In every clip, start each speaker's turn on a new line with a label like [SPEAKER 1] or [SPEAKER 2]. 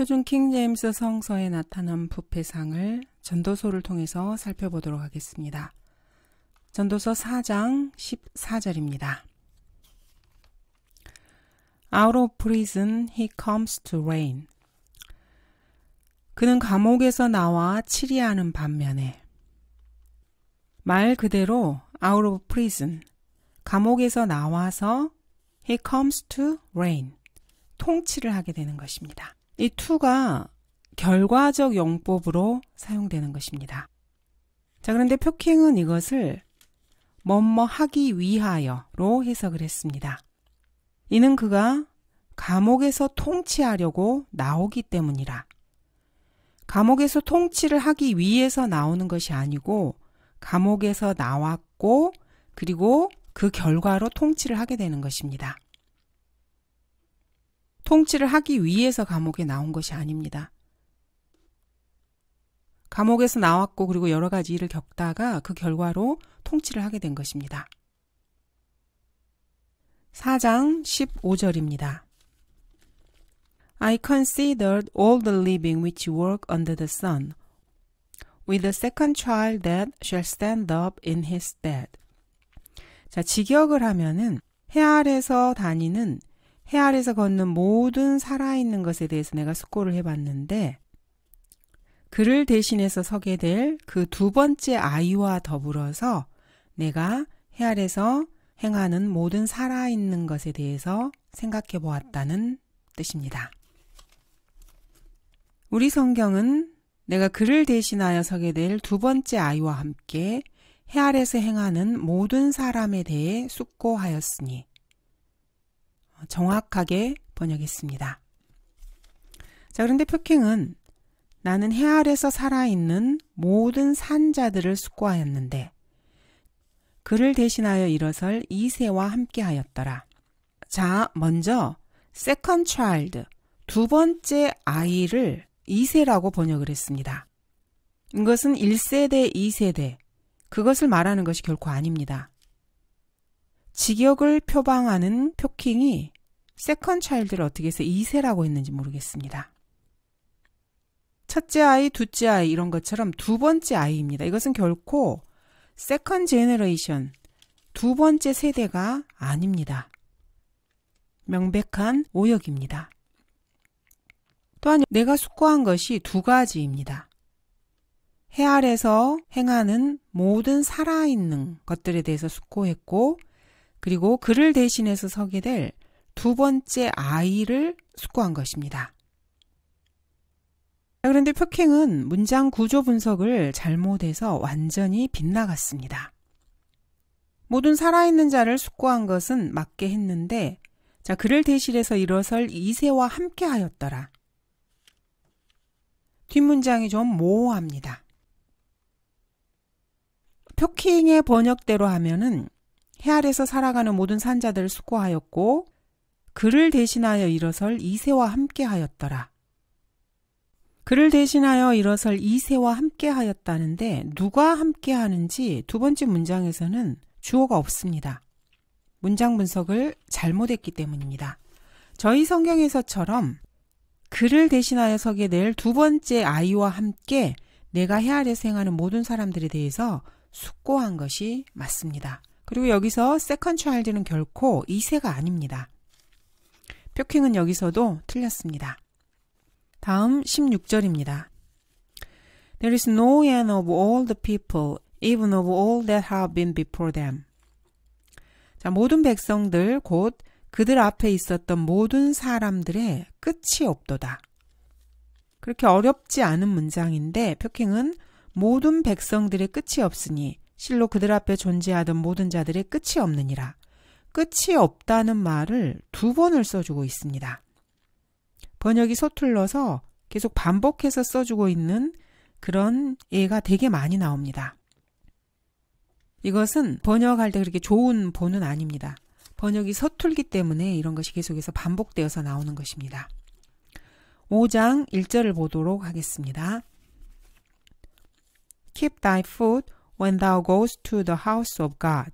[SPEAKER 1] 표준 킹제임스 성서에 나타난 부패상을 전도서를 통해서 살펴보도록 하겠습니다. 전도서 4장 14절입니다. Out of prison he comes to reign. 그는 감옥에서 나와 치리하는 반면에 말 그대로 out of prison 감옥에서 나와서 he comes to reign 통치를 하게 되는 것입니다. 이 to가 결과적 용법으로 사용되는 것입니다. 자, 그런데 표킹은 이것을 뭐뭐 하기 위하여로 해석을 했습니다. 이는 그가 감옥에서 통치하려고 나오기 때문이라. 감옥에서 통치를 하기 위해서 나오는 것이 아니고 감옥에서 나왔고 그리고 그 결과로 통치를 하게 되는 것입니다. 통치를 하기 위해서 감옥에 나온 것이 아닙니다. 감옥에서 나왔고 그리고 여러 가지 일을 겪다가 그 결과로 통치를 하게 된 것입니다. 4장 15절입니다. I considered all the living which work under the sun, with the second child that shall stand up in his stead. 자, 직역을 하면은 해 아래서 다니는 해 아래서 걷는 모든 살아있는 것에 대해서 내가 숙고를 해봤는데 그를 대신해서 서게 될 그 두 번째 아이와 더불어서 내가 해 아래서 행하는 모든 살아있는 것에 대해서 생각해 보았다는 뜻입니다. 우리 성경은 내가 그를 대신하여 서게 될 두 번째 아이와 함께 해 아래서 행하는 모든 사람에 대해 숙고하였으니 정확하게 번역했습니다. 자, 그런데 표킹은 나는 해 아래서 살아있는 모든 산자들을 숙고하였는데 그를 대신하여 일어설 이세와 함께 하였더라. 자, 먼저 세컨 차일드, 두 번째 아이를 이세라고 번역을 했습니다. 이것은 1세대, 2세대, 그것을 말하는 것이 결코 아닙니다. 직역을 표방하는 표킹이 세컨 차일드를 어떻게 해서 2세라고 했는지 모르겠습니다. 첫째 아이, 둘째 아이 이런 것처럼 두 번째 아이입니다. 이것은 결코 세컨 제너레이션, 두 번째 세대가 아닙니다. 명백한 오역입니다. 또한 내가 숙고한 것이 두 가지입니다. 해 아래서 행하는 모든 살아있는 것들에 대해서 숙고했고 그리고 그를 대신해서 서게 될 두 번째 아이를 숙고한 것입니다. 그런데 표킹은 문장 구조 분석을 잘못해서 완전히 빗나갔습니다. 모든 살아있는 자를 숙고한 것은 맞게 했는데, 자, 그를 대신해서 일어설 이세와 함께 하였더라. 뒷문장이 좀 모호합니다. 표킹의 번역대로 하면은 해 아래서 살아가는 모든 산자들을 수고하였고 그를 대신하여 일어설 이세와 함께하였더라. 그를 대신하여 일어설 이세와 함께하였다는데 누가 함께하는지 두 번째 문장에서는 주어가 없습니다. 문장 분석을 잘못했기 때문입니다. 저희 성경에서처럼 그를 대신하여 서게 될 두 번째 아이와 함께 내가 해 아래서 행하는 모든 사람들에 대해서 숙고한 것이 맞습니다. 그리고 여기서 세컨 차일드는 결코 2세가 아닙니다. 표킹은 여기서도 틀렸습니다. 다음 16절입니다. There is no end of all the people, even of all that have been before them. 자, 모든 백성들 곧 그들 앞에 있었던 모든 사람들의 끝이 없도다. 그렇게 어렵지 않은 문장인데 표킹은 모든 백성들의 끝이 없으니 실로 그들 앞에 존재하던 모든 자들의 끝이 없느니라. 끝이 없다는 말을 두 번을 써주고 있습니다. 번역이 서툴러서 계속 반복해서 써주고 있는 그런 예가 되게 많이 나옵니다. 이것은 번역할 때 그렇게 좋은 본은 아닙니다. 번역이 서툴기 때문에 이런 것이 계속해서 반복되어서 나오는 것입니다. 5장 1절을 보도록 하겠습니다. Keep thy foot when thou goest to the house of God,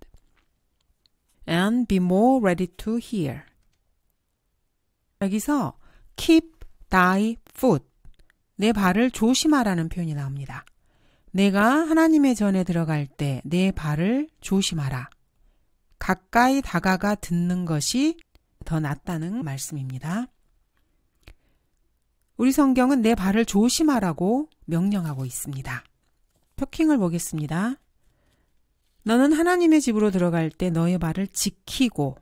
[SPEAKER 1] and be more ready to hear. 여기서 keep thy foot, 내 발을 조심하라는 표현이 나옵니다. 내가 하나님의 전에 들어갈 때 내 발을 조심하라. 가까이 다가가 듣는 것이 더 낫다는 말씀입니다. 우리 성경은 내 발을 조심하라고 명령하고 있습니다. 표킹을 보겠습니다. 너는 하나님의 집으로 들어갈 때 너의 말을 지키고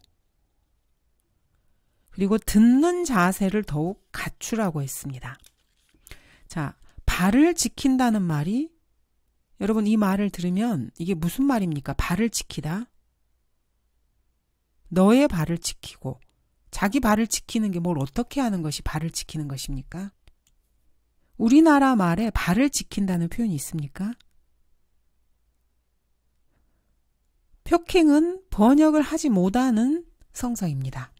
[SPEAKER 1] 그리고 듣는 자세를 더욱 갖추라고 했습니다. 자, 발을 지킨다는 말이 여러분 이 말을 들으면 이게 무슨 말입니까? 발을 지키다. 너의 발을 지키고 자기 발을 지키는 게 뭘 어떻게 하는 것이 발을 지키는 것입니까? 우리나라 말에 발을 지킨다는 표현이 있습니까? 표킹은 번역을 하지 못하는 성서입니다.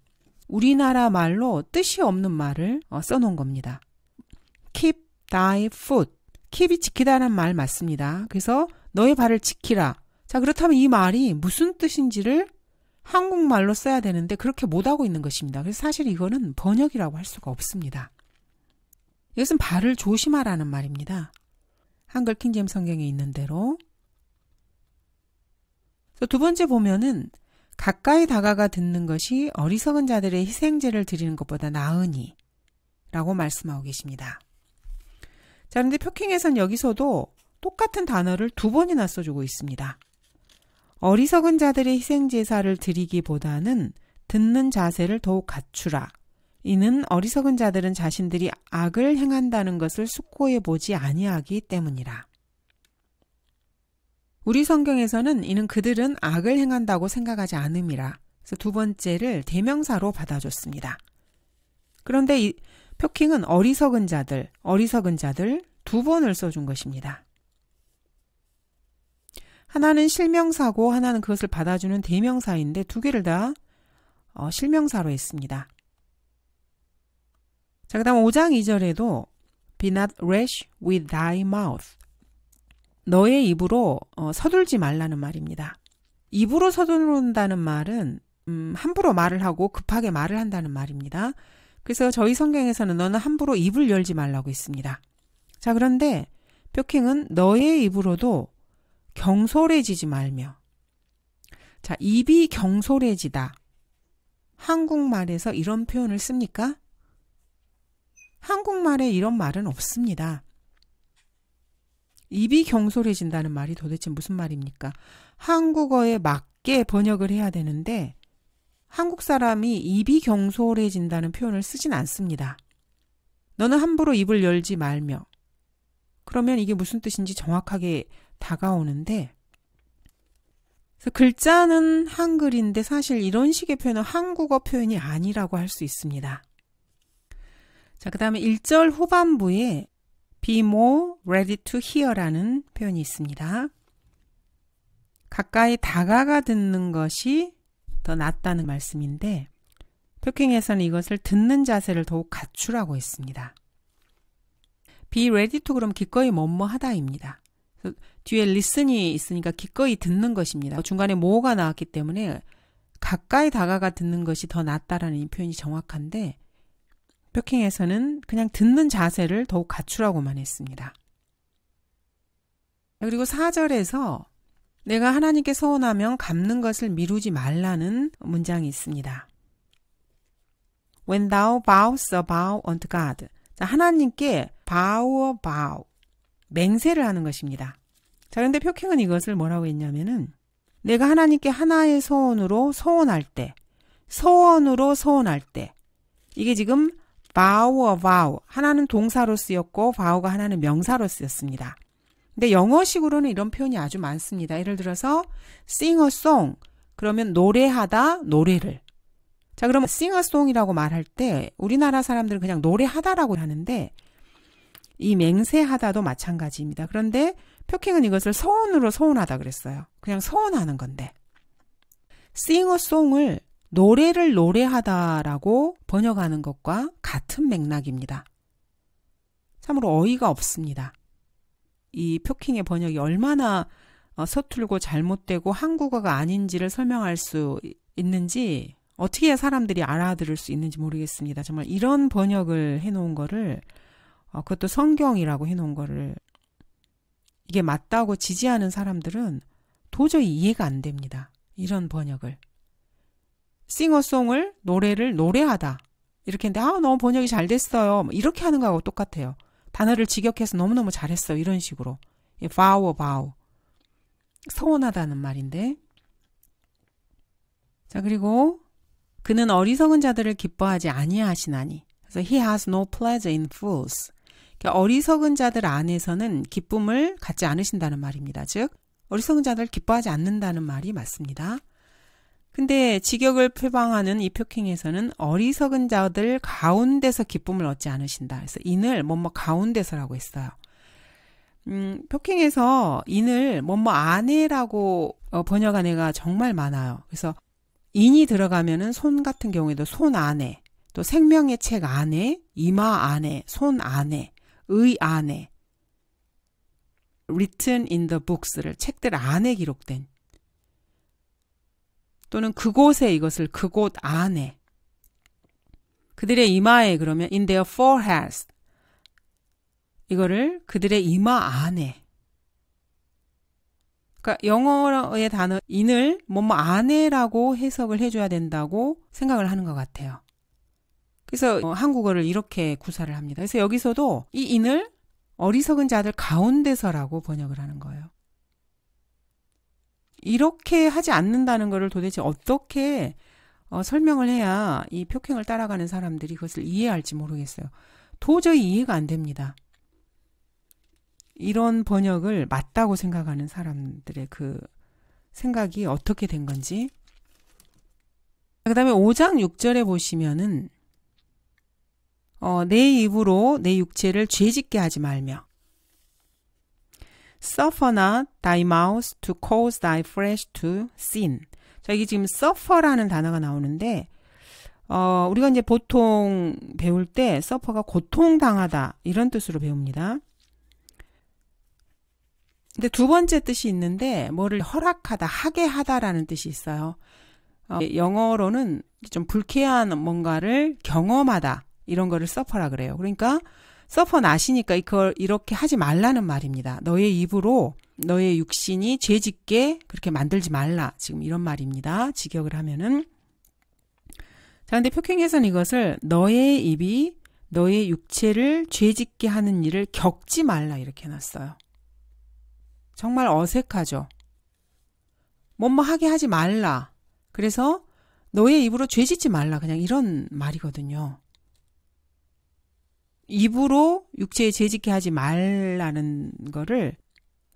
[SPEAKER 1] 우리나라 말로 뜻이 없는 말을 어, 써놓은 겁니다. Keep thy foot. keep이 지키다는말 맞습니다. 그래서 너의 발을 지키라. 자, 그렇다면 이 말이 무슨 뜻인지를 한국말로 써야 되는데 그렇게 못하고 있는 것입니다. 그래서 사실 이거는 번역이라고 할 수가 없습니다. 이것은 발을 조심하라는 말입니다. 한글 킹잼 성경에 있는 대로 두 번째 보면은 가까이 다가가 듣는 것이 어리석은 자들의 희생제를 드리는 것보다 나으니 라고 말씀하고 계십니다. 자, 그런데 표킹에선 여기서도 똑같은 단어를 두 번이나 써주고 있습니다. 어리석은 자들의 희생제사를 드리기보다는 듣는 자세를 더욱 갖추라. 이는 어리석은 자들은 자신들이 악을 행한다는 것을 숙고해 보지 아니하기 때문이라. 우리 성경에서는 이는 그들은 악을 행한다고 생각하지 않음이라. 그래서 두 번째를 대명사로 받아줬습니다. 그런데 이 표킹은 어리석은 자들, 어리석은 자들 두 번을 써준 것입니다. 하나는 실명사고 하나는 그것을 받아주는 대명사인데 두 개를 다 어, 실명사로 했습니다. 자, 그 다음 5장 2절에도 Be not rash with thy mouth. 너의 입으로 어, 서둘지 말라는 말입니다. 입으로 서두른다는 말은 음, 함부로 말을 하고 급하게 말을 한다는 말입니다. 그래서 저희 성경에서는 너는 함부로 입을 열지 말라고 했습니다자 그런데 뾰킹은 너의 입으로도 경솔해지지 말며 자 입이 경솔해지다 한국말에서 이런 표현을 씁니까? 한국말에 이런 말은 없습니다. 입이 경솔해진다는 말이 도대체 무슨 말입니까? 한국어에 맞게 번역을 해야 되는데 한국 사람이 입이 경솔해진다는 표현을 쓰진 않습니다. 너는 함부로 입을 열지 말며. 그러면 이게 무슨 뜻인지 정확하게 다가오는데 글자는 한글인데 사실 이런 식의 표현은 한국어 표현이 아니라고 할 수 있습니다. 자, 그 다음에 1절 후반부에 be more ready to hear라는 표현이 있습니다. 가까이 다가가 듣는 것이 더 낫다는 말씀인데 토킹에서는 이것을 듣는 자세를 더욱 갖추라고 했습니다. be ready to 그럼 기꺼이 뭐 뭐 하다입니다. 뒤에 listen이 있으니까 기꺼이 듣는 것입니다. 중간에 모가 나왔기 때문에 가까이 다가가 듣는 것이 더 낫다라는 표현이 정확한데 뼈킹에서는 그냥 듣는 자세를 더욱 갖추라고만 했습니다. 그리고 4절에서 내가 하나님께 서원하면 갚는 것을 미루지 말라는 문장이 있습니다. When thou vows a b o u unto God. 자, 하나님께 vow, vow. 맹세를 하는 것입니다. 자, 그런데 표킹은 이것을 뭐라고 했냐면은 내가 하나님께 하나의 서원으로 서원할 때, 서원으로 서원할 때, 이게 지금 바우어 바우 하나는 동사로 쓰였고 바우가 하나는 명사로 쓰였습니다. 근데 영어식으로는 이런 표현이 아주 많습니다. 예를 들어서 sing a song 그러면 노래하다 노래를 자 그럼 sing a song이라고 말할 때 우리나라 사람들은 그냥 노래하다라고 하는데 이 맹세하다도 마찬가지입니다. 그런데 표킹은 이것을 서운으로 서운하다 그랬어요. 그냥 서운하는 건데 sing a song을 노래를 노래하다라고 번역하는 것과 같은 맥락입니다. 참으로 어이가 없습니다. 이 표킹의 번역이 얼마나 어, 서툴고 잘못되고 한국어가 아닌지를 설명할 수 있는지 어떻게 사람들이 알아들을 수 있는지 모르겠습니다. 정말 이런 번역을 해놓은 거를 어, 그것도 성경이라고 해놓은 거를 이게 맞다고 지지하는 사람들은 도저히 이해가 안 됩니다. 이런 번역을. 싱어송을 노래를 노래하다 이렇게 했는데 아 너무 번역이 잘 됐어요 뭐 이렇게 하는 거하고 똑같아요 단어를 직역해서 너무너무 잘했어 이런 식으로 바워 예, 바워 서운하다는 말인데 자 그리고 그는 어리석은 자들을 기뻐하지 아니하시나니 그래서 he has no pleasure in fools 그러니까 어리석은 자들 안에서는 기쁨을 갖지 않으신다는 말입니다 즉 어리석은 자들 기뻐하지 않는다는 말이 맞습니다. 근데 직역을 표방하는 이 표킹에서는 어리석은 자들 가운데서 기쁨을 얻지 않으신다. 그래서 인을 뭐뭐 가운데서라고 했어요. 음, 표킹에서 인을 뭐뭐 아내라고 어, 번역한 애가 정말 많아요. 그래서 인이 들어가면은 손 같은 경우에도 손 안에, 또 생명의 책 안에, 이마 안에, 손 안에, 의 안에, written in the books를 책들 안에 기록된 또는 그곳에 이것을 그곳 안에 그들의 이마에 그러면 in their foreheads 이거를 그들의 이마 안에 그러니까 영어의 단어 인을 뭐뭐 안에라고 해석을 해줘야 된다고 생각을 하는 것 같아요. 그래서 어, 한국어를 이렇게 구사를 합니다. 그래서 여기서도 이인을 어리석은 자들 가운데서라고 번역을 하는 거예요. 이렇게 하지 않는다는 거를 도대체 어떻게 어, 설명을 해야 이 폭행을 따라가는 사람들이 그것을 이해할지 모르겠어요. 도저히 이해가 안 됩니다. 이런 번역을 맞다고 생각하는 사람들의 그 생각이 어떻게 된 건지. 그 다음에 5장 6절에 보시면은, 어, 내 입으로 내 육체를 죄 짓게 하지 말며, suffer not thy mouth to cause thy flesh to sin. 자, 이게 지금 suffer라는 단어가 나오는데, 어, 우리가 이제 보통 배울 때 suffer가 고통당하다, 이런 뜻으로 배웁니다. 근데 두 번째 뜻이 있는데, 뭐를 허락하다, 하게 하다라는 뜻이 있어요. 어, 영어로는 좀 불쾌한 뭔가를 경험하다, 이런 거를 suffer라 그래요. 그러니까, 서퍼 나시니까 이걸 이렇게 하지 말라는 말입니다. 너의 입으로 너의 육신이 죄짓게 그렇게 만들지 말라. 지금 이런 말입니다. 직역을 하면은. 자, 근데 표킹에서는 이것을 너의 입이 너의 육체를 죄짓게 하는 일을 겪지 말라 이렇게 해놨어요. 정말 어색하죠. 뭐뭐 하게 하지 말라. 그래서 너의 입으로 죄짓지 말라. 그냥 이런 말이거든요. 입으로 육체에 죄짓게 하지 말라는 거를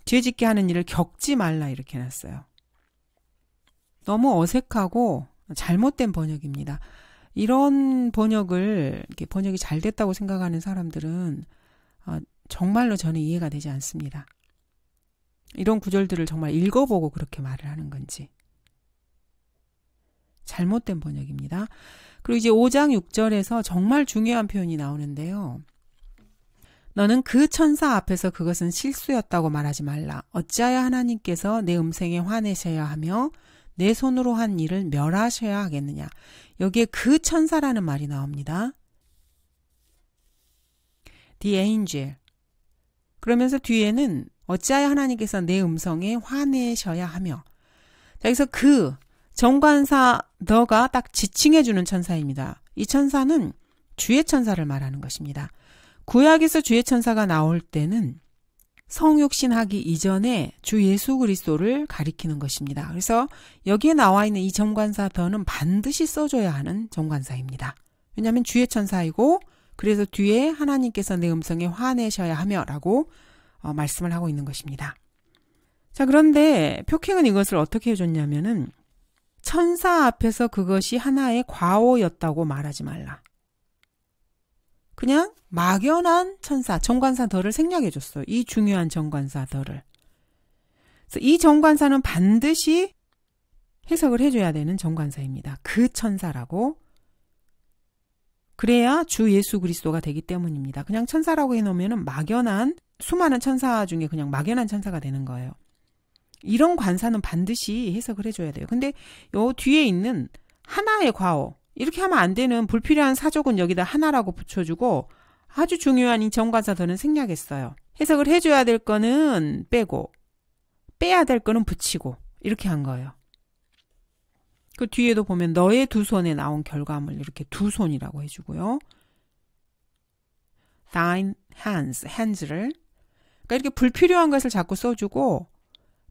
[SPEAKER 1] 죄짓게 하는 일을 겪지 말라 이렇게 해 놨어요. 너무 어색하고 잘못된 번역입니다. 이런 번역을 이렇게 번역이 잘 됐다고 생각하는 사람들은 아, 정말로 저는 이해가 되지 않습니다. 이런 구절들을 정말 읽어보고 그렇게 말을 하는 건지. 잘못된 번역입니다. 그리고 이제 5장 6절에서 정말 중요한 표현이 나오는데요. 너는 그 천사 앞에서 그것은 실수였다고 말하지 말라. 어찌하여 하나님께서 내 음성에 화내셔야 하며 내 손으로 한 일을 멸하셔야 하겠느냐. 여기에 그 천사라는 말이 나옵니다. The angel. 그러면서 뒤에는 어찌하여 하나님께서 내 음성에 화내셔야 하며. 자, 여기서 그 정관사 너가 딱 지칭해주는 천사입니다. 이 천사는 주의 천사를 말하는 것입니다. 구약에서 주의 천사가 나올 때는 성육신하기 이전에 주 예수 그리스도를 가리키는 것입니다. 그래서 여기에 나와 있는 이 정관사 더는 반드시 써줘야 하는 정관사입니다. 왜냐하면 주의 천사이고 그래서 뒤에 하나님께서 내 음성에 화내셔야 하며라고 어, 말씀을 하고 있는 것입니다. 자 그런데 표킹은 이것을 어떻게 해줬냐면은 천사 앞에서 그것이 하나의 과오였다고 말하지 말라. 그냥 막연한 천사, 정관사들을 생략해줬어요. 이 중요한 정관사들을. 이 정관사는 반드시 해석을 해줘야 되는 정관사입니다. 그 천사라고. 그래야 주 예수 그리스도가 되기 때문입니다. 그냥 천사라고 해놓으면 막연한, 수많은 천사 중에 그냥 막연한 천사가 되는 거예요. 이런 관사는 반드시 해석을 해줘야 돼요. 근데 요 뒤에 있는 하나의 과어 이렇게 하면 안 되는 불필요한 사족은 여기다 하나라고 붙여주고 아주 중요한 이 정관사더는 생략했어요. 해석을 해줘야 될 거는 빼고 빼야 될 거는 붙이고 이렇게 한 거예요. 그 뒤에도 보면 너의 두 손에 나온 결과물 이렇게 두 손이라고 해주고요. thine hands, hands를 그러니까 이렇게 불필요한 것을 자꾸 써주고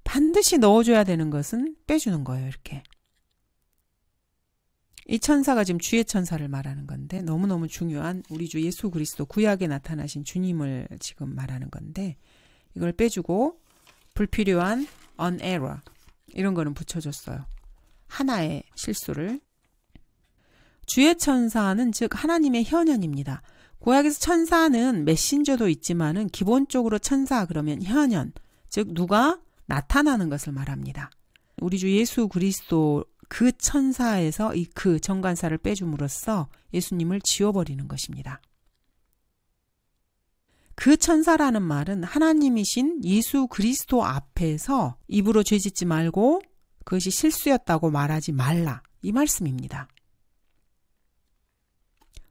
[SPEAKER 1] 반드시 넣어줘야 되는 것은 빼주는 거예요, 이렇게. 이 천사가 지금 주의 천사를 말하는 건데 너무너무 중요한 우리 주 예수 그리스도 구약에 나타나신 주님을 지금 말하는 건데 이걸 빼주고 불필요한 on error 이런 거는 붙여줬어요. 하나의 실수를 주의 천사는 즉 하나님의 현현입니다. 구약에서 천사는 메신저도 있지만은 기본적으로 천사 그러면 현현 즉 누가 나타나는 것을 말합니다. 우리 주 예수 그리스도 그 천사에서 이 그 정관사를 빼줌으로써 예수님을 지워버리는 것입니다. 그 천사라는 말은 하나님이신 예수 그리스도 앞에서 입으로 죄 짓지 말고 그것이 실수였다고 말하지 말라. 이 말씀입니다.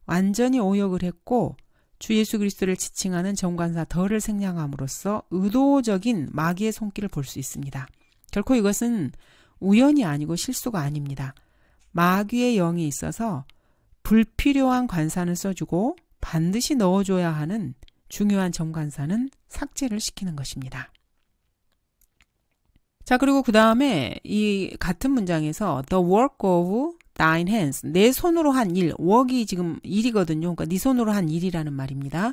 [SPEAKER 1] 완전히 오역을 했고 주 예수 그리스도를 지칭하는 정관사 덜을 생략함으로써 의도적인 마귀의 손길을 볼 수 있습니다. 결코 이것은 우연이 아니고 실수가 아닙니다. 마귀의 영이 있어서 불필요한 관사는 써주고 반드시 넣어줘야 하는 중요한 정관사는 삭제를 시키는 것입니다. 자, 그리고 그 다음에 이 같은 문장에서 the work of thine hands. 내 손으로 한 일, work이 지금 일이거든요. 그러니까 네 손으로 한 일이라는 말입니다.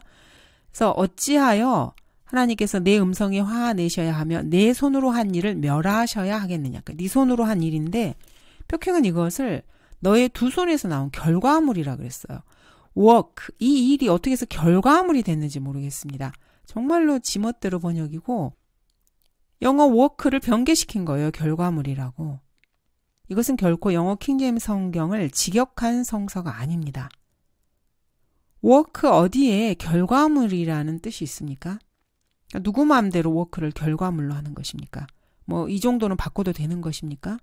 [SPEAKER 1] 그래서 어찌하여 하나님께서 내 음성에 화내셔야 하며 내 손으로 한 일을 멸하셔야 하겠느냐. 그러니까 네 손으로 한 일인데 표킹은 이것을 너의 두 손에서 나온 결과물이라 그랬어요. work 이 일이 어떻게 해서 결과물이 됐는지 모르겠습니다. 정말로 지멋대로 번역이고 영어 work를 변개시킨 거예요. 결과물이라고. 이것은 결코 영어 킹제임 성경을 직역한 성서가 아닙니다. 워크 어디에 결과물이라는 뜻이 있습니까? 그러니까 누구 마음대로 워크를 결과물로 하는 것입니까? 뭐 이 정도는 바꿔도 되는 것입니까?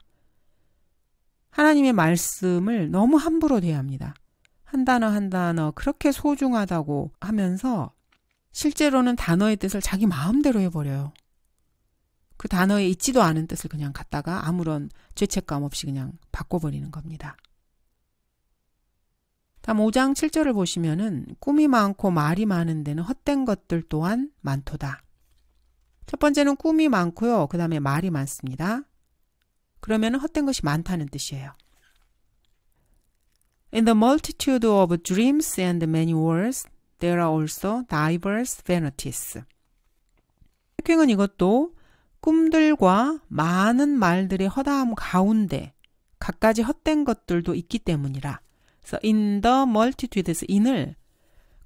[SPEAKER 1] 하나님의 말씀을 너무 함부로 대합니다. 한 단어 한 단어 그렇게 소중하다고 하면서 실제로는 단어의 뜻을 자기 마음대로 해버려요. 그 단어에 있지도 않은 뜻을 그냥 갖다가 아무런 죄책감 없이 그냥 바꿔버리는 겁니다. 다음 5장 7절을 보시면은 꿈이 많고 말이 많은 데는 헛된 것들 또한 많도다. 첫 번째는 꿈이 많고요. 그 다음에 말이 많습니다. 그러면 헛된 것이 많다는 뜻이에요. In the multitude of dreams and many words, there are also diverse vanities. 해킹은 이것도 꿈들과 많은 말들의 허다함 가운데 갖가지 헛된 것들도 있기 때문이라. 그래서 in the multitude에서 in을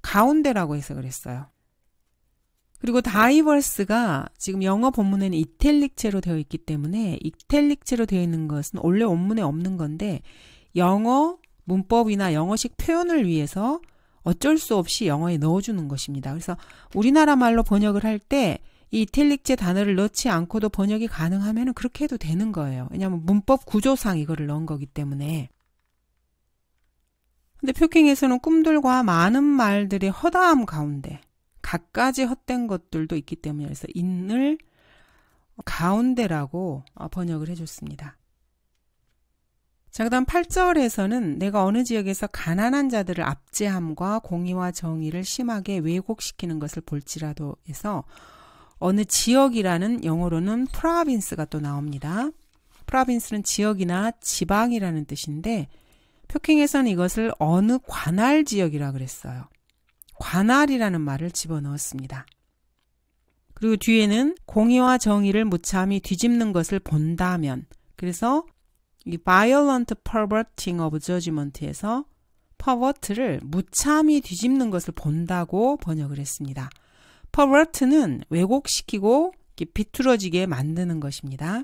[SPEAKER 1] 가운데라고 해서 그랬어요. 그리고 다이버스가 지금 영어 본문에는 이탈릭체로 되어 있기 때문에 이탈릭체로 되어 있는 것은 원래 원문에 없는 건데 영어 문법이나 영어식 표현을 위해서 어쩔 수 없이 영어에 넣어주는 것입니다. 그래서 우리나라 말로 번역을 할때 이텔릭제 단어를 넣지 않고도 번역이 가능하면 그렇게 해도 되는 거예요. 왜냐하면 문법 구조상 이거를 넣은 거기 때문에. 근데 표킹에서는 꿈들과 많은 말들이 허다함 가운데 갖가지 헛된 것들도 있기 때문에 그래서 인을 가운데라고 어, 번역을 해줬습니다. 자, 그 다음 8절에서는 내가 어느 지역에서 가난한 자들을 압제함과 공의와 정의를 심하게 왜곡시키는 것을 볼지라도 해서 어느 지역이라는 영어로는 province가 또 나옵니다. province는 지역이나 지방이라는 뜻인데 표킹에서는 이것을 어느 관할 지역이라 그랬어요. 관할이라는 말을 집어넣었습니다. 그리고 뒤에는 공의와 정의를 무참히 뒤집는 것을 본다면 그래서 이 violent perverting of judgment에서 pervert를 무참히 뒤집는 것을 본다고 번역을 했습니다. 퍼버트는 왜곡시키고 비뚤어지게 만드는 것입니다.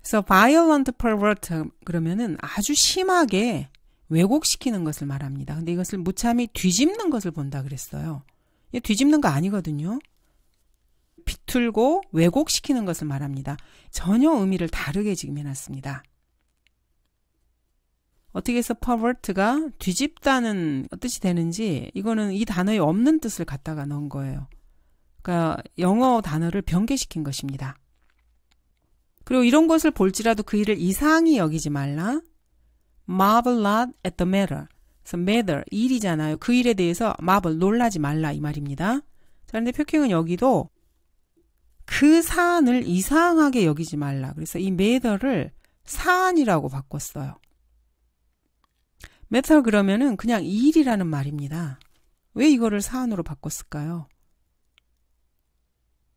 [SPEAKER 1] 그래서 violent pervert 그러면은 아주 심하게 왜곡시키는 것을 말합니다. 근데 이것을 무참히 뒤집는 것을 본다 그랬어요. 이게 뒤집는 거 아니거든요. 비틀고 왜곡시키는 것을 말합니다. 전혀 의미를 다르게 지금 해놨습니다. 어떻게 해서 pervert가 뒤집다는 뜻이 되는지 이거는 이 단어에 없는 뜻을 갖다가 넣은 거예요. 그러니까 영어 단어를 변개시킨 것입니다. 그리고 이런 것을 볼지라도 그 일을 이상히 여기지 말라. marvel not at the matter. 그래서 matter 일이잖아요. 그 일에 대해서 marvel 놀라지 말라 이 말입니다. 자, 그런데 표킹은 여기도 그 사안을 이상하게 여기지 말라. 그래서 이 matter를 사안이라고 바꿨어요. 메탈 그러면은 그냥 일이라는 말입니다. 왜 이거를 사안으로 바꿨을까요?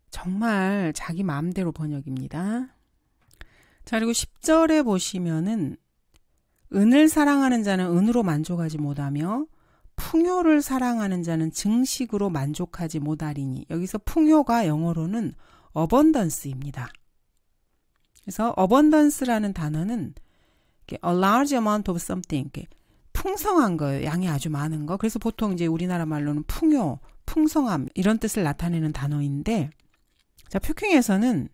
[SPEAKER 1] 정말 자기 마음대로 번역입니다. 자, 그리고 10절에 보시면은 은을 사랑하는 자는 은으로 만족하지 못하며 풍요를 사랑하는 자는 증식으로 만족하지 못하리니 여기서 풍요가 영어로는 어번던스입니다. 그래서 어번던스라는 단어는 a large amount of something, 풍성한 거예요. 양이 아주 많은 거. 그래서 보통 이제 우리나라 말로는 풍요, 풍성함 이런 뜻을 나타내는 단어인데 자, 표킹에서는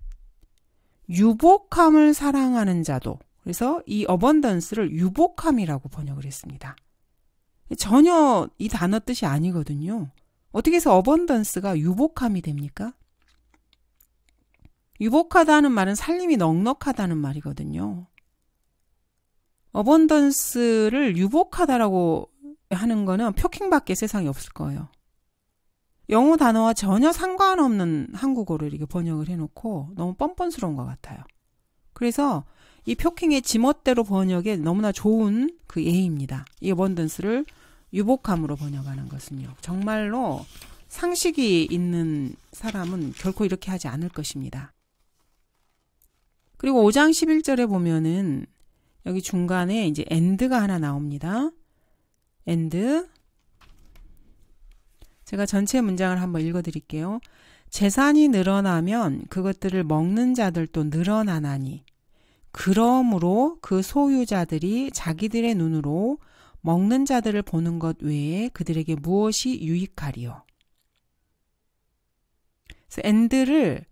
[SPEAKER 1] 유복함을 사랑하는 자도 그래서 이 어번던스를 유복함이라고 번역을 했습니다. 전혀 이 단어 뜻이 아니거든요. 어떻게 해서 어번던스가 유복함이 됩니까? 유복하다는 말은 살림이 넉넉하다는 말이거든요. 어번던스를 유복하다라고 하는 거는 표킹밖에 세상에 없을 거예요. 영어 단어와 전혀 상관없는 한국어를 이렇게 번역을 해놓고 너무 뻔뻔스러운 것 같아요. 그래서 이 표킹의 지멋대로 번역에 너무나 좋은 그 예입니다. 이 어번던스를 유복함으로 번역하는 것은요. 정말로 상식이 있는 사람은 결코 이렇게 하지 않을 것입니다. 그리고 5장 11절에 보면은 여기 중간에 이제 엔드가 하나 나옵니다. 엔드 제가 전체 문장을 한번 읽어 드릴게요. 재산이 늘어나면 그것들을 먹는 자들도 늘어나나니 그러므로 그 소유자들이 자기들의 눈으로 먹는 자들을 보는 것 외에 그들에게 무엇이 유익하리요. 그래서 a n 를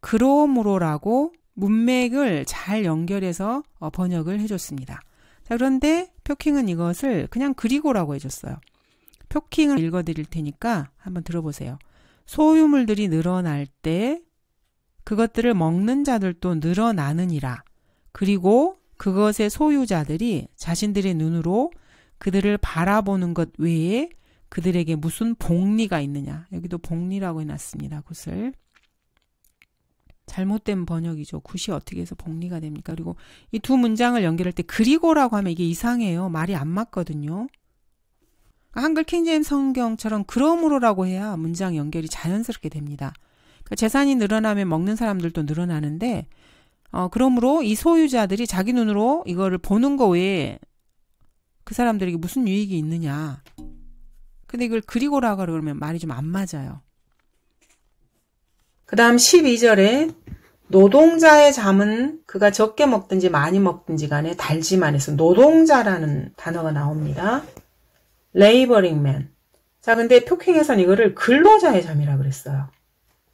[SPEAKER 1] 그러므로라고 문맥을 잘 연결해서 어, 번역을 해줬습니다. 자, 그런데 표킹은 이것을 그냥 그리고라고 해줬어요. 표킹을 읽어드릴 테니까 한번 들어보세요. 소유물들이 늘어날 때 그것들을 먹는 자들도 늘어나느니라. 그리고 그것의 소유자들이 자신들의 눈으로 그들을 바라보는 것 외에 그들에게 무슨 복리가 있느냐. 여기도 복리라고 해놨습니다. 그것을. 잘못된 번역이죠. 굿이 어떻게 해서 복리가 됩니까? 그리고 이 두 문장을 연결할 때 그리고라고 하면 이게 이상해요. 말이 안 맞거든요. 그러니까 한글 킹제임 성경처럼 그러므로라고 해야 문장 연결이 자연스럽게 됩니다. 그러니까 재산이 늘어나면 먹는 사람들도 늘어나는데 어, 그러므로 이 소유자들이 자기 눈으로 이거를 보는 거 외에 그 사람들에게 무슨 유익이 있느냐. 근데 이걸 그리고라고 그러면 말이 좀 안 맞아요. 그 다음 12절에 노동자의 잠은 그가 적게 먹든지 많이 먹든지 간에 달지만해서 노동자라는 단어가 나옵니다. 레이버링맨. 자, 근데 표킹에서는 이거를 근로자의 잠이라 그랬어요.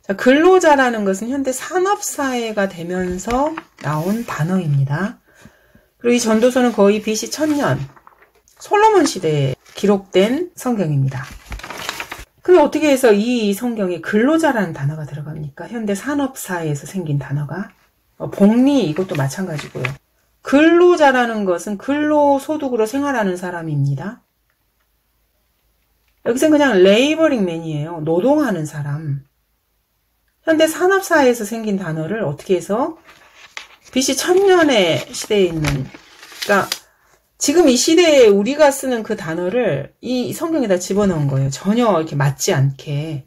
[SPEAKER 1] 자, 근로자라는 것은 현대 산업사회가 되면서 나온 단어입니다. 그리고 이 전도서는 거의 BC 1000년 솔로몬 시대에 기록된 성경입니다. 그럼 어떻게 해서 이 성경에 근로자라는 단어가 들어갑니까? 현대 산업사회에서 생긴 단어가. 어, 복리 이것도 마찬가지고요. 근로자라는 것은 근로소득으로 생활하는 사람입니다. 여기서 그냥 레이버링맨이에요. 노동하는 사람. 현대 산업사회에서 생긴 단어를 어떻게 해서 BC 천년의 시대에 있는, 그러니까 지금 이 시대에 우리가 쓰는 그 단어를 이 성경에다 집어넣은 거예요. 전혀 이렇게 맞지 않게.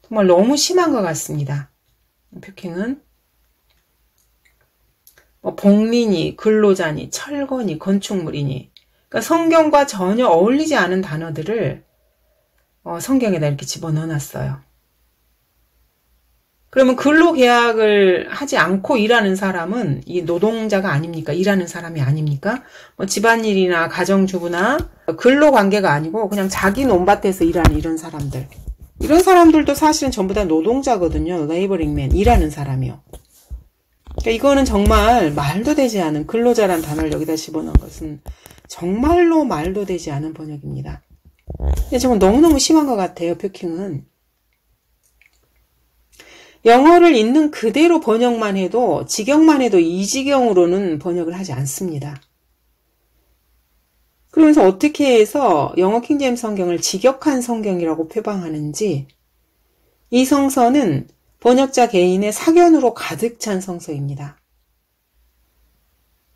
[SPEAKER 1] 정말 너무 심한 것 같습니다. 표킹은 뭐 복리니, 근로자니, 철거니, 건축물이니. 그러니까 성경과 전혀 어울리지 않은 단어들을 어, 성경에다 이렇게 집어넣어놨어요. 그러면 근로계약을 하지 않고 일하는 사람은 이 노동자가 아닙니까? 일하는 사람이 아닙니까? 뭐 집안일이나 가정주부나 근로관계가 아니고 그냥 자기 논밭에서 일하는 이런 사람들. 이런 사람들도 사실은 전부 다 노동자거든요. 레이버링맨, 일하는 사람이요. 그러니까 이거는 정말 말도 되지 않은 근로자란 단어를 여기다 집어넣은 것은 정말로 말도 되지 않은 번역입니다. 근데 너무너무 심한 것 같아요, 표킹은. 영어를 있는 그대로 번역만 해도 직역만 해도 이 지경으로는 번역을 하지 않습니다. 그러면서 어떻게 해서 영어 킹잼 성경을 직역한 성경이라고 표방하는지 이 성서는 번역자 개인의 사견으로 가득 찬 성서입니다.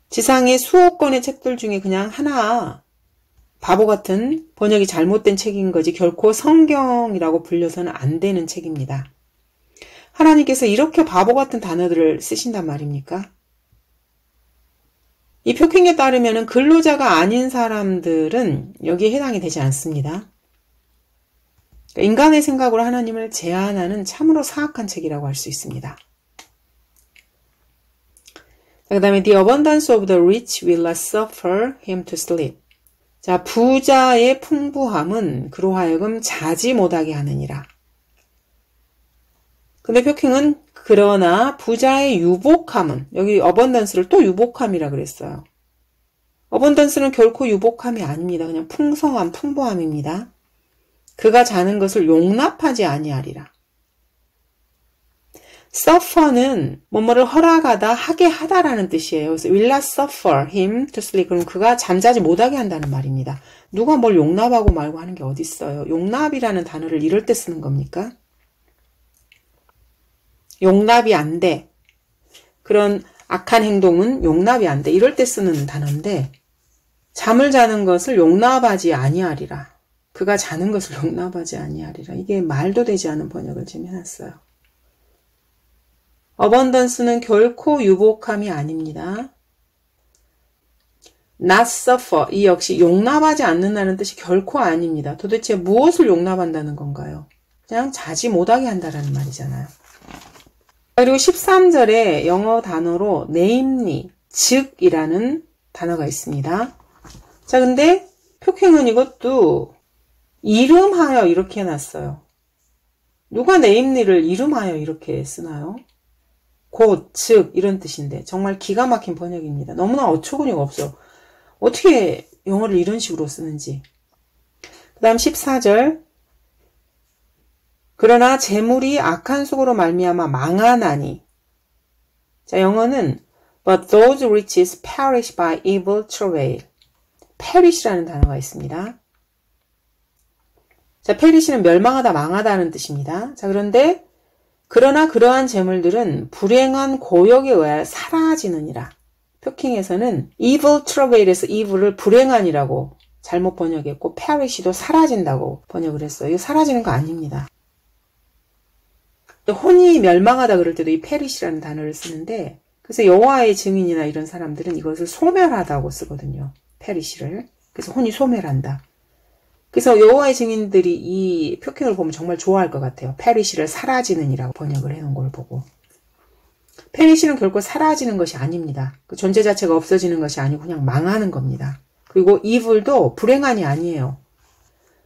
[SPEAKER 1] 지상의 수억 권의 책들 중에 그냥 하나 바보 같은 번역이 잘못된 책인 거지 결코 성경이라고 불려서는 안 되는 책입니다. 하나님께서 이렇게 바보 같은 단어들을 쓰신단 말입니까? 이 표킹에 따르면 근로자가 아닌 사람들은 여기에 해당이 되지 않습니다. 그러니까 인간의 생각으로 하나님을 제한하는 참으로 사악한 책이라고 할 수 있습니다. 그 다음에 The abundance of the rich will not suffer him to sleep. 자, 부자의 풍부함은 그로 하여금 자지 못하게 하느니라. 근데 표킹은 그러나 부자의 유복함은 여기 어번던스를 또 유복함이라 그랬어요. 어번던스는 결코 유복함이 아닙니다. 그냥 풍성함, 풍부함입니다. 그가 자는 것을 용납하지 아니하리라. 서퍼는 뭐뭐를 허락하다 하게 하다라는 뜻이에요. 그래서 will not suffer him to sleep. 그럼 그가 잠자지 못하게 한다는 말입니다. 누가 뭘 용납하고 말고 하는 게 어딨어요. 용납이라는 단어를 이럴 때 쓰는 겁니까? 용납이 안 돼. 그런 악한 행동은 용납이 안 돼. 이럴 때 쓰는 단어인데 잠을 자는 것을 용납하지 아니하리라. 그가 자는 것을 용납하지 아니하리라. 이게 말도 되지 않은 번역을 지금 해놨어요. 어번던스는 결코 유복함이 아닙니다. not suffer 이 역시 용납하지 않는다는 뜻이 결코 아닙니다. 도대체 무엇을 용납한다는 건가요? 그냥 자지 못하게 한다는 말이잖아요. 그리고 13절에 영어 단어로 n a m e 즉이라는 단어가 있습니다. 자, 근데 표킹은 이것도 이름하여 이렇게 해놨어요. 누가 네임리를 이름하여 이렇게 쓰나요? 곧, 즉 이런 뜻인데 정말 기가 막힌 번역입니다. 너무나 어처구니가 없어. 어떻게 영어를 이런 식으로 쓰는지. 그 다음 14절 그러나 재물이 악한 속으로 말미암아 망하나니. 자, 영어는 but those riches perish by evil travail. perish라는 단어가 있습니다. 자, perish는 멸망하다 망하다는 뜻입니다. 자, 그런데 그러나 그러한 재물들은 불행한 고역에 의해 사라지느니라. 표킹에서는 evil travail에서 evil을 불행한이라고 잘못 번역했고 perish도 사라진다고 번역을 했어요. 이거 사라지는 거 아닙니다. 혼이 멸망하다 그럴 때도 이페리시라는 단어를 쓰는데 그래서 여호와의 증인이나 이런 사람들은 이것을 소멸하다고 쓰거든요. 페리시를 그래서 혼이 소멸한다. 그래서 여호와의 증인들이 이 표현을 보면 정말 좋아할 것 같아요. 페리시를 사라지는이라고 번역을 해놓은 걸 보고. 페리시는 결코 사라지는 것이 아닙니다. 그 존재 자체가 없어지는 것이 아니고 그냥 망하는 겁니다. 그리고 이불도 불행한이 아니에요.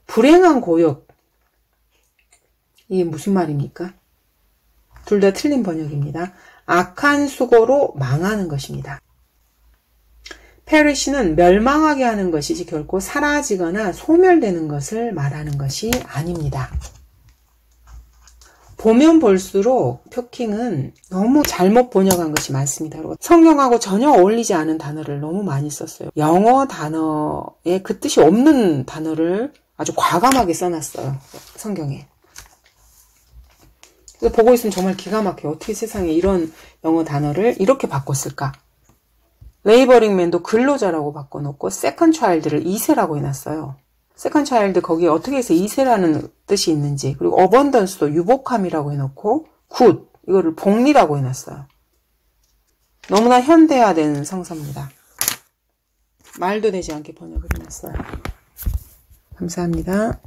[SPEAKER 1] 불행한 고역. 이게 무슨 말입니까? 둘다 틀린 번역입니다. 악한 수고로 망하는 것입니다. 페르시는 멸망하게 하는 것이지 결코 사라지거나 소멸되는 것을 말하는 것이 아닙니다. 보면 볼수록 표킹은 너무 잘못 번역한 것이 많습니다. 성경하고 전혀 어울리지 않은 단어를 너무 많이 썼어요. 영어 단어에 그 뜻이 없는 단어를 아주 과감하게 써놨어요. 성경에. 보고 있으면 정말 기가 막혀. 요 어떻게 세상에 이런 영어 단어를 이렇게 바꿨을까? 레이버링맨도 근로자라고 바꿔놓고 세컨 차일드를 2세라고 해놨어요. 세컨 차일드 거기에 어떻게 해서 2세라는 뜻이 있는지 그리고 어번던스도 유복함이라고 해놓고 굿 이거를 복리라고 해놨어요. 너무나 현대화된 성서입니다. 말도 되지 않게 번역을 해놨어요. 감사합니다.